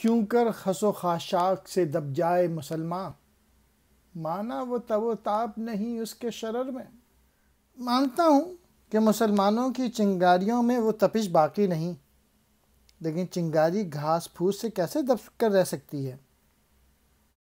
क्यों कर खसो खाशाक से दब जाए मुसलमान माना वो तब ताप नहीं उसके शरर में मानता हूँ कि मुसलमानों की चिंगारियों में वो तपिश बाकी नहीं लेकिन चिंगारी घास फूस से कैसे दब कर रह सकती है